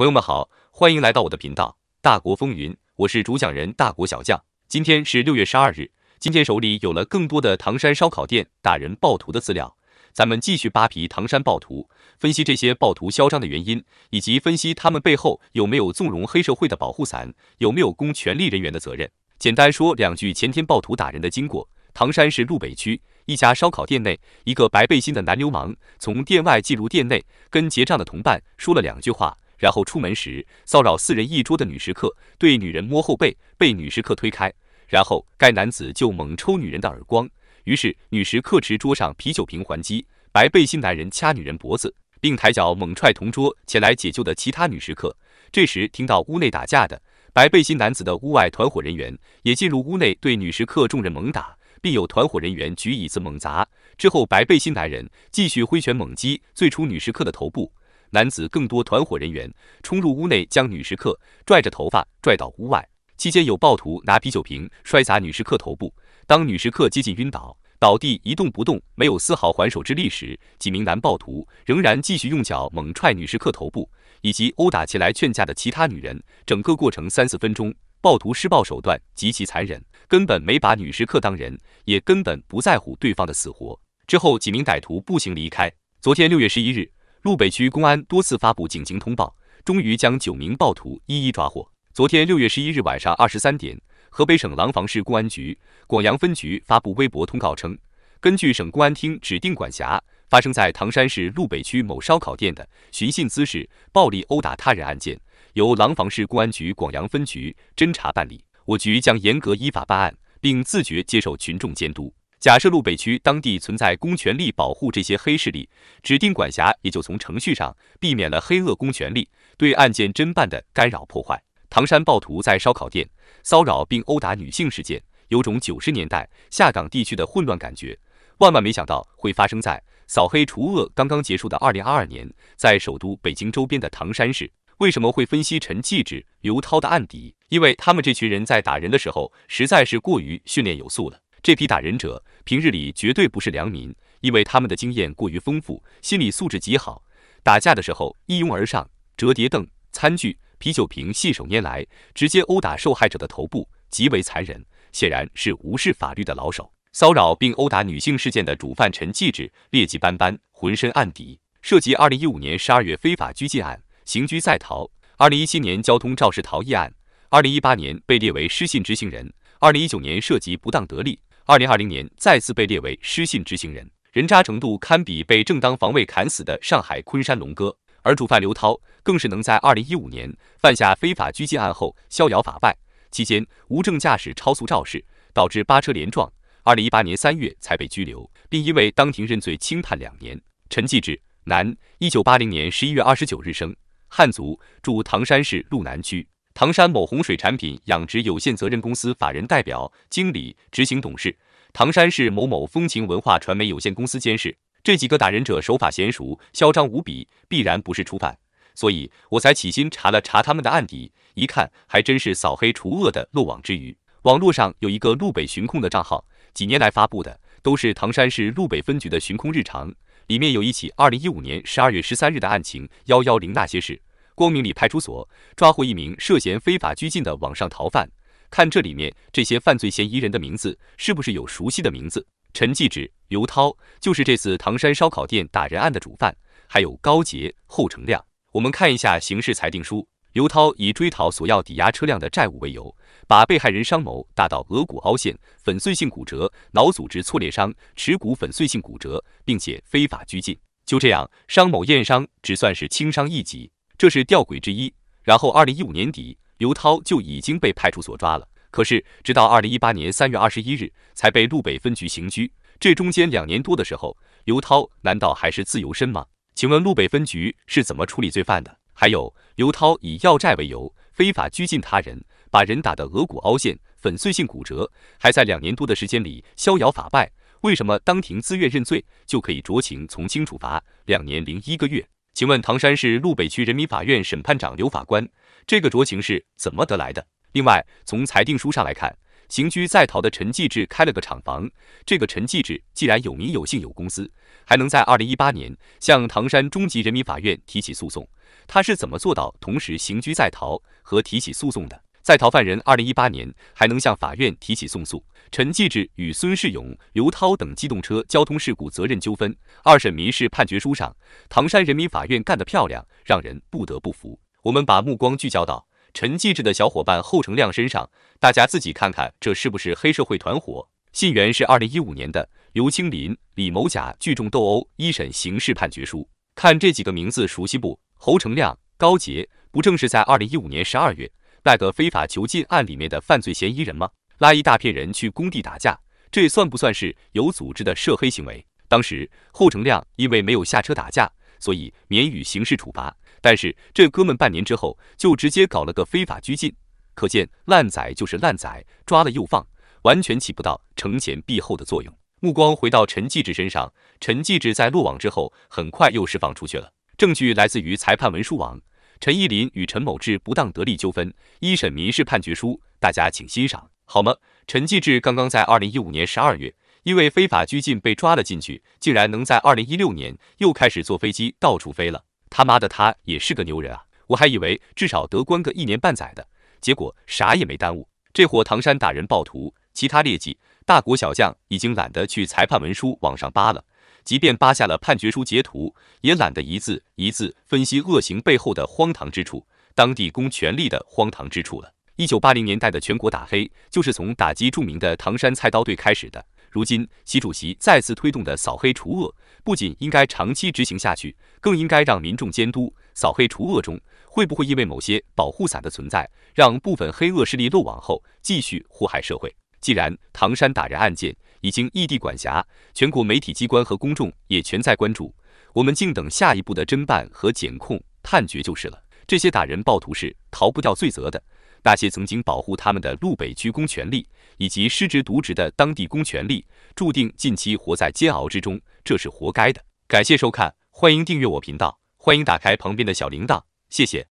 朋友们好，欢迎来到我的频道《大国风云》，我是主讲人大国小将。今天是六月十二日，今天手里有了更多的唐山烧烤店打人暴徒的资料，咱们继续扒皮唐山暴徒，分析这些暴徒嚣张的原因，以及分析他们背后有没有纵容黑社会的保护伞，有没有公权力人员的责任。简单说两句，前天暴徒打人的经过：唐山市路北区一家烧烤店内，一个白背心的男流氓从店外进入店内，跟结账的同伴说了两句话。然后出门时骚扰四人一桌的女食客，对女人摸后背，被女食客推开，然后该男子就猛抽女人的耳光。于是女食客持桌上啤酒瓶还击，白背心男人掐女人脖子，并抬脚猛踹同桌前来解救的其他女食客。这时听到屋内打架的白背心男子的屋外团伙人员也进入屋内对女食客众人猛打，并有团伙人员举椅子猛砸。之后白背心男人继续挥拳猛击最初女食客的头部。男子更多团伙人员冲入屋内，将女食客拽着头发拽到屋外。期间有暴徒拿啤酒瓶摔砸女食客头部。当女食客接近晕倒、倒地一动不动、没有丝毫还手之力时，几名男暴徒仍然继续用脚猛踹女食客头部，以及殴打前来劝架的其他女人。整个过程三四分钟，暴徒施暴手段极其残忍，根本没把女食客当人，也根本不在乎对方的死活。之后几名歹徒步行离开。昨天六月十一日。路北区公安多次发布警情通报，终于将九名暴徒一一抓获。昨天六月十一日晚上二十三点，河北省廊坊市公安局广阳分局发布微博通告称，根据省公安厅指定管辖，发生在唐山市路北区某烧烤店的寻衅滋事、暴力殴打他人案件，由廊坊市公安局广阳分局侦查办理。我局将严格依法办案，并自觉接受群众监督。假设路北区当地存在公权力保护这些黑势力，指定管辖也就从程序上避免了黑恶公权力对案件侦办的干扰破坏。唐山暴徒在烧烤店骚扰并殴打女性事件，有种九十年代下岗地区的混乱感觉。万万没想到会发生在扫黑除恶刚刚结束的二零二二年，在首都北京周边的唐山市。为什么会分析陈继志、刘涛的案底？因为他们这群人在打人的时候，实在是过于训练有素了。这批打人者平日里绝对不是良民，因为他们的经验过于丰富，心理素质极好。打架的时候一拥而上，折叠凳、餐具、啤酒瓶信手拈来，直接殴打受害者的头部，极为残忍，显然是无视法律的老手。骚扰并殴打女性事件的主犯陈继志，劣迹斑斑，浑身案底，涉及2015年12月非法拘禁案、刑拘在逃，2017年交通肇事逃逸案，2018年被列为失信执行人，2019年涉及不当得利。二零二零年再次被列为失信执行人，人渣程度堪比被正当防卫砍死的上海昆山龙哥，而主犯刘涛更是能在二零一五年犯下非法拘禁案后逍遥法外，期间无证驾驶超速肇事，导致八车连撞，二零一八年三月才被拘留，并因为当庭认罪轻判两年。陈继志，男，一九八零年十一月二十九日生，汉族，住唐山市路南区。唐山某洪水产品养殖有限责任公司法人代表、经理、执行董事，唐山市某某风情文化传媒有限公司监事。这几个打人者手法娴熟，嚣张无比，必然不是初犯，所以我才起心查了查他们的案底，一看还真是扫黑除恶的漏网之鱼。网络上有一个路北巡控的账号，几年来发布的都是唐山市路北分局的巡控日常，里面有一起二零一五年十二月十三日的案情，幺幺零那些事。光明里派出所抓获一名涉嫌非法拘禁的网上逃犯。看这里面这些犯罪嫌疑人的名字，是不是有熟悉的名字？陈继志、刘涛，就是这次唐山烧烤店打人案的主犯，还有高杰、侯成亮。我们看一下刑事裁定书。刘涛以追讨索要抵押车辆的债务为由，把被害人商某打到额骨凹陷、粉碎性骨折、脑组织挫裂伤、耻骨粉碎性骨折，并且非法拘禁。就这样，商某验伤只算是轻伤一级。这是吊诡之一。然后，二零一五年底，刘涛就已经被派出所抓了，可是直到二零一八年三月二十一日才被路北分局刑拘。这中间两年多的时候，刘涛难道还是自由身吗？请问路北分局是怎么处理罪犯的？还有，刘涛以要债为由非法拘禁他人，把人打得额骨凹陷、粉碎性骨折，还在两年多的时间里逍遥法外，为什么当庭自愿认罪就可以酌情从轻处罚两年零一个月？请问唐山市路北区人民法院审判长刘法官，这个酌情是怎么得来的？另外，从裁定书上来看，刑拘在逃的陈继志开了个厂房。这个陈继志既然有名有姓有公司，还能在二零一八年向唐山中级人民法院提起诉讼，他是怎么做到同时刑拘在逃和提起诉讼的？在逃犯人，二零一八年还能向法院提起诉讼。陈继志与孙世勇、刘涛等机动车交通事故责任纠纷二审民事判决书上，唐山人民法院干得漂亮，让人不得不服。我们把目光聚焦到陈继志的小伙伴侯成亮身上，大家自己看看，这是不是黑社会团伙？信源是二零一五年的刘青林、李某甲聚众斗殴一审刑事判决书，看这几个名字熟悉不？侯成亮、高杰，不正是在二零一五年十二月？那个非法囚禁案里面的犯罪嫌疑人吗？拉一大片人去工地打架，这算不算是有组织的涉黑行为？当时侯成亮因为没有下车打架，所以免予刑事处罚。但是这哥们半年之后就直接搞了个非法拘禁，可见烂仔就是烂仔，抓了又放，完全起不到惩前毖后的作用。目光回到陈继志身上，陈继志在落网之后很快又释放出去了，证据来自于裁判文书网。陈意林与陈某志不当得利纠纷一审民事判决书，大家请欣赏好吗？陈继志刚刚在二零一五年十二月因为非法拘禁被抓了进去，竟然能在二零一六年又开始坐飞机到处飞了，他妈的他也是个牛人啊！我还以为至少得关个一年半载的，结果啥也没耽误。这伙唐山打人暴徒其他劣迹，大国小将已经懒得去裁判文书网上扒了。即便扒下了判决书截图，也懒得一字一字分析恶行背后的荒唐之处，当地公权力的荒唐之处了。一九八零年代的全国打黑，就是从打击著名的唐山菜刀队开始的。如今，习主席再次推动的扫黑除恶，不仅应该长期执行下去，更应该让民众监督。扫黑除恶中，会不会因为某些保护伞的存在，让部分黑恶势力漏网后继续祸害社会？既然唐山打人案件已经异地管辖，全国媒体机关和公众也全在关注，我们静等下一步的侦办和检控判决就是了。这些打人暴徒是逃不掉罪责的。那些曾经保护他们的路北区公权力以及失职渎职的当地公权力，注定近期活在煎熬之中，这是活该的。感谢收看，欢迎订阅我频道，欢迎打开旁边的小铃铛，谢谢。